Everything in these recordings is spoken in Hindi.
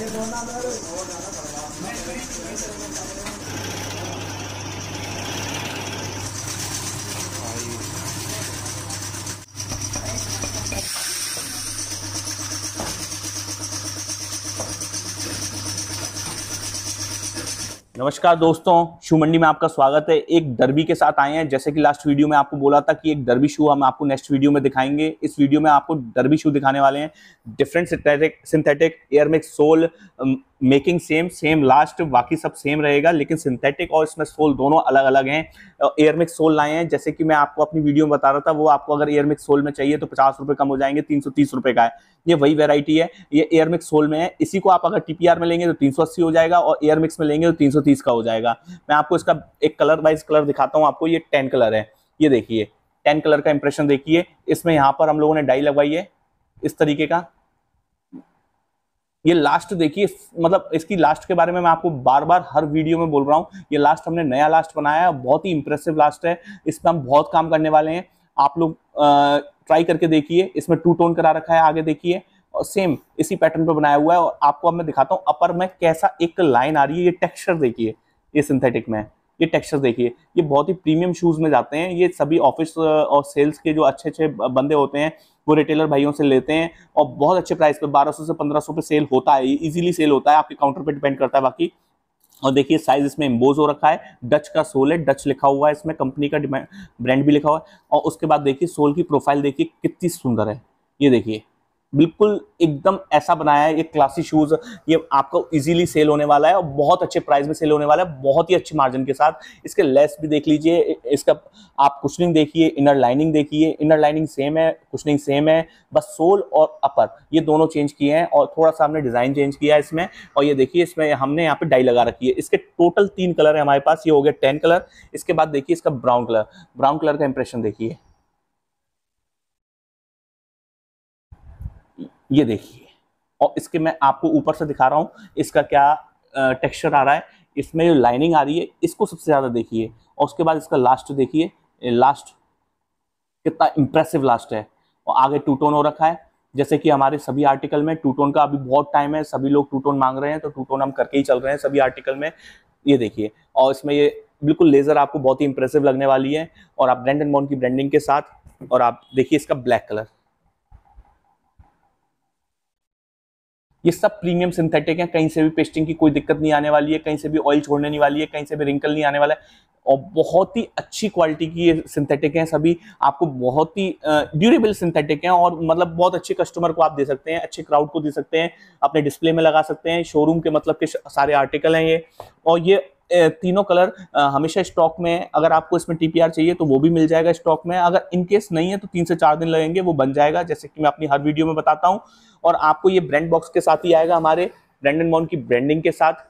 है नमस्कार दोस्तों शू मंडी में आपका स्वागत है एक डर्बी के साथ आए हैं जैसे कि लास्ट वीडियो में आपको बोला था कि एक डर्बी शू हम आपको नेक्स्ट वीडियो में दिखाएंगे इस वीडियो में आपको डर्बी शू दिखाने वाले हैं डिफरेंट सिंथेटिक सिंथेटिक एयरमेक sole making same same last बाकी सब सेम रहेगा लेकिन सिंथेटिक और इसमें सोल दोनों अलग अलग हैं एयरमिक्स सोल लाए हैं जैसे कि मैं आपको अपनी वीडियो में बता रहा था वो आपको अगर एयरमिक्स सोल में चाहिए तो पचास रुपये कम हो जाएंगे तीन सौ तीस रुपये का है ये वही वेराइटी है ये एयरमिक्स सोल में है इसी को आप अगर टी में लेंगे तो तीन सौ अस्सी हो जाएगा और एयरमिक्स में लेंगे तो तीन सौ तीस का हो जाएगा मैं आपको इसका एक कलर वाइज कलर दिखाता हूँ आपको ये टेन कलर है ये देखिए टेन कलर का इंप्रेशन देखिए इसमें यहाँ पर हम लोगों ने डाई लगवाई है इस तरीके का ये लास्ट देखिए मतलब इसकी लास्ट के बारे में मैं आपको बार बार हर वीडियो में बोल रहा हूँ ये लास्ट हमने नया लास्ट बनाया है बहुत ही इंप्रेसिव लास्ट है इस पर हम बहुत काम करने वाले हैं आप लोग ट्राई करके देखिए इसमें टू टोन करा रखा है आगे देखिए और सेम इसी पैटर्न पर बनाया हुआ है और आपको अब मैं दिखाता हूँ अपर में कैसा एक लाइन आ रही है ये टेक्स्चर देखिए ये सिंथेटिक में ये टेक्सचर देखिए ये बहुत ही प्रीमियम शूज़ में जाते हैं ये सभी ऑफिस और सेल्स के जो अच्छे अच्छे बंदे होते हैं वो रिटेलर भाइयों से लेते हैं और बहुत अच्छे प्राइस पे 1200 से 1500 पे सेल होता है इजीली सेल होता है आपके काउंटर पे डिपेंड करता है बाकी और देखिए साइज इसमें एम्बोज हो रखा है डच का सोल है डच लिखा हुआ है इसमें कंपनी का ब्रांड भी लिखा हुआ है और उसके बाद देखिए सोल की प्रोफाइल देखिए कितनी सुंदर है ये देखिए बिल्कुल एकदम ऐसा बनाया है ये क्लासी शूज़ ये आपको इजीली सेल होने वाला है और बहुत अच्छे प्राइस में सेल होने वाला है बहुत ही अच्छे मार्जिन के साथ इसके लेस भी देख लीजिए इसका आप कुशनिंग देखिए इनर लाइनिंग देखिए इनर लाइनिंग सेम है कुशनिंग सेम है बस सोल और अपर ये दोनों चेंज किए हैं और थोड़ा सा हमने डिज़ाइन चेंज किया है इसमें और ये देखिए इसमें हमने यहाँ पर डाई लगा रखी है इसके टोटल तीन कलर है हमारे पास ये हो गया टेन कलर इसके बाद देखिए इसका ब्राउन कलर ब्राउन कलर का इंप्रेशन देखिए ये देखिए और इसके मैं आपको ऊपर से दिखा रहा हूँ इसका क्या टेक्सचर आ रहा है इसमें जो लाइनिंग आ रही है इसको सबसे ज़्यादा देखिए और उसके बाद इसका लास्ट देखिए लास्ट कितना इम्प्रेसिव लास्ट है और आगे टू टोन हो रखा है जैसे कि हमारे सभी आर्टिकल में टू टोन का अभी बहुत टाइम है सभी लोग टू टोन मांग रहे हैं तो टू टोन हम करके ही चल रहे हैं सभी आर्टिकल में ये देखिए और इसमें ये बिल्कुल लेज़र आपको बहुत ही इंप्रेसिव लगने वाली है और आप ब्रेंड एंड बॉन्ड की ब्रांडिंग के साथ और आप देखिए इसका ब्लैक कलर ये सब प्रीमियम सिंथेटिक है कहीं से भी पेस्टिंग की कोई दिक्कत नहीं आने वाली है कहीं से भी ऑयल छोड़ने नहीं वाली है कहीं से भी रिंकल नहीं आने वाला है और बहुत ही अच्छी क्वालिटी की ये सिंथेटिक हैं सभी आपको बहुत ही ड्यूरेबल सिंथेटिक हैं और मतलब बहुत अच्छे कस्टमर को आप दे सकते हैं अच्छे क्राउड को दे सकते हैं अपने डिस्प्ले में लगा सकते हैं शोरूम के मतलब के सारे आर्टिकल हैं ये और ये तीनों कलर हमेशा स्टॉक में अगर आपको इसमें टीपीआर चाहिए तो वो भी मिल जाएगा स्टॉक में अगर इनकेस नहीं है तो तीन से चार दिन लगेंगे वो बन जाएगा जैसे कि मैं अपनी हर वीडियो में बताता हूँ और आपको ये ब्रांड बॉक्स के साथ ही आएगा हमारे ब्रांड एंड बॉन्ड की ब्रांडिंग के साथ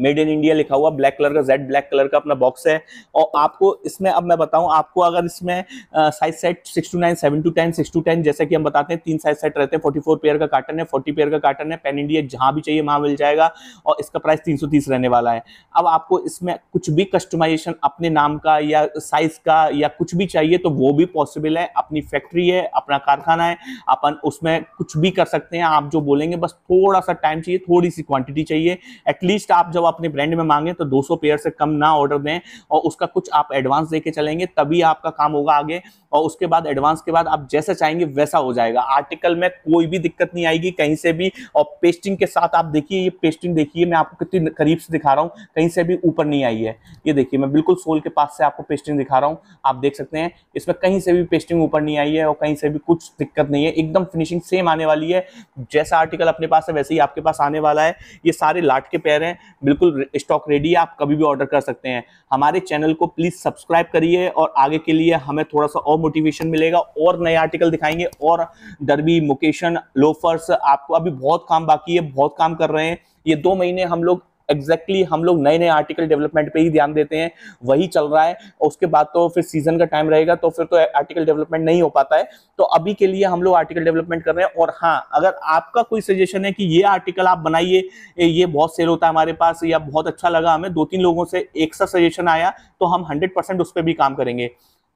मेड इन इंडिया लिखा हुआ ब्लैक कलर का जेड ब्लैक कलर का अपना बॉक्स है और आपको इसमें अब मैं बताऊं आपको अगर इसमें size set six to nine seven to ten six to ten जैसे कि हम बताते हैं तीन साइज सेट रहते हैं फोर्टी फोर पेयर का कार्टन है फोर्टी पेयर का कार्टन है पेन इंडिया जहां भी चाहिए वहां मिल जाएगा और इसका प्राइस तीन सौ तीस रहने वाला है अब आपको इसमें कुछ भी कस्टमाइजेशन अपने नाम का या साइज का या कुछ भी चाहिए तो वो भी पॉसिबल है अपनी फैक्ट्री है अपना कारखाना है अपन उसमें कुछ भी कर सकते हैं आप जो बोलेंगे बस थोड़ा सा टाइम चाहिए थोड़ी सी क्वांटिटी चाहिए एटलीस्ट आप जब जब अपने ब्रांड में मांगे तो 200 सौ पेयर से कम ना ऑर्डर दें और उसका कुछ आप एडवांस दे के चलेंगे तभी आपका काम होगा आगे और उसके बाद एडवांस के बाद आप जैसा चाहेंगे वैसा हो जाएगा आर्टिकल में कोई भी दिक्कत नहीं आएगी कहीं से भी और पेस्टिंग के साथ आप देखिए ये पेस्टिंग देखिए मैं आपको कितनी करीब से दिखा रहा हूँ कहीं से भी ऊपर नहीं आई है ये देखिए मैं बिल्कुल सोल के पास से आपको पेस्टिंग दिखा रहा हूँ आप देख सकते हैं इसमें कहीं से भी पेस्टिंग ऊपर नहीं आई है और कहीं से भी कुछ दिक्कत नहीं है एकदम फिनिशिंग सेम आने वाली है जैसा आर्टिकल अपने पास है वैसे ही आपके पास आने वाला है ये सारे लाट के पैर हैं बिल्कुल स्टॉक रेडी है आप कभी भी ऑर्डर कर सकते हैं हमारे चैनल को प्लीज़ सब्सक्राइब करिए और आगे के लिए हमें थोड़ा सा और मोटिवेशन मिलेगा और नए आर्टिकल दिखाएंगे और डरबी मुकेशन लोफर्स आपको अभी बहुत काम बाकी है बहुत काम कर रहे हैं ये दो महीने हम लोग एग्जैक्टली exactly हम लोग नए नए आर्टिकल डेवलपमेंट पे ही ध्यान देते हैं वही चल रहा है उसके बाद तो फिर सीजन का टाइम रहेगा तो फिर तो आर्टिकल डेवलपमेंट नहीं हो पाता है तो अभी के लिए हम लोग आर्टिकल डेवलपमेंट कर रहे हैं और हाँ अगर आपका कोई सजेशन है कि ये आर्टिकल आप बनाइए ये बहुत सेल होता है हमारे पास या बहुत अच्छा लगा हमें दो तीन लोगों से एक सा सजेशन आया तो हम हंड्रेड परसेंट उस पर भी काम करेंगे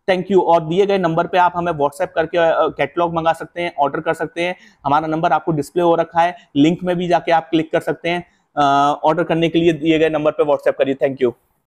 थैंक यू और दिए गए नंबर पे आप हमें व्हाट्सएप करके कैटलॉग मंगा सकते हैं ऑर्डर कर सकते हैं हमारा नंबर आपको डिस्प्ले हो रखा है लिंक में भी जाके आप क्लिक कर सकते हैं ऑर्डर करने के लिए दिए गए नंबर पर व्हाट्सएप करिए थैंक यू